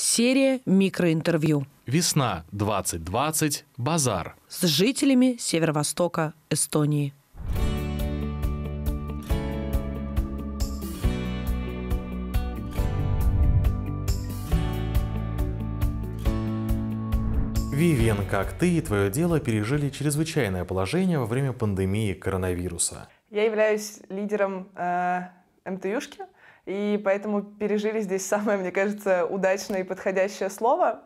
Серия микроинтервью. Весна 2020. Базар. С жителями северо-востока Эстонии. Вивен, как ты и твое дело пережили чрезвычайное положение во время пандемии коронавируса. Я являюсь лидером э, МТЮшки – и поэтому пережили здесь самое, мне кажется, удачное и подходящее слово.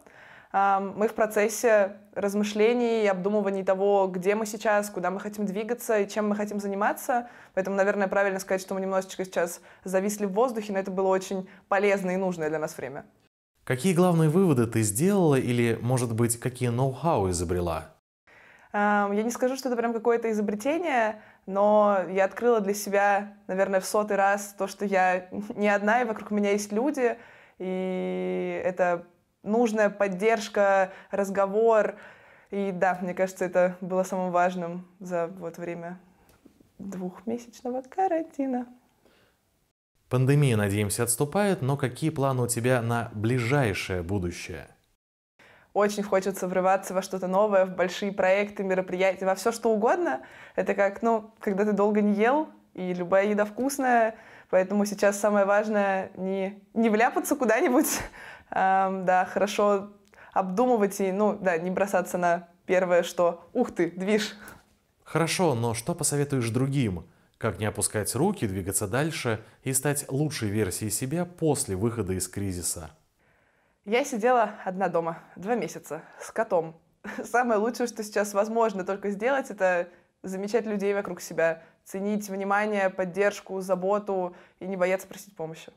Мы в процессе размышлений и обдумываний того, где мы сейчас, куда мы хотим двигаться и чем мы хотим заниматься. Поэтому, наверное, правильно сказать, что мы немножечко сейчас зависли в воздухе, но это было очень полезное и нужное для нас время. Какие главные выводы ты сделала или, может быть, какие ноу-хау изобрела? Я не скажу, что это прям какое-то изобретение, но я открыла для себя, наверное, в сотый раз то, что я не одна, и вокруг меня есть люди, и это нужная поддержка, разговор. И да, мне кажется, это было самым важным за вот время двухмесячного карантина. Пандемия, надеемся, отступает, но какие планы у тебя на ближайшее будущее? очень хочется врываться во что-то новое, в большие проекты, мероприятия, во все что угодно. Это как, ну, когда ты долго не ел, и любая еда вкусная, поэтому сейчас самое важное не, не вляпаться куда-нибудь, эм, да, хорошо обдумывать и, ну, да, не бросаться на первое, что «ух ты, движ». Хорошо, но что посоветуешь другим? Как не опускать руки, двигаться дальше и стать лучшей версией себя после выхода из кризиса? Я сидела одна дома два месяца с котом. Самое лучшее, что сейчас возможно только сделать, это замечать людей вокруг себя, ценить внимание, поддержку, заботу и не бояться просить помощи.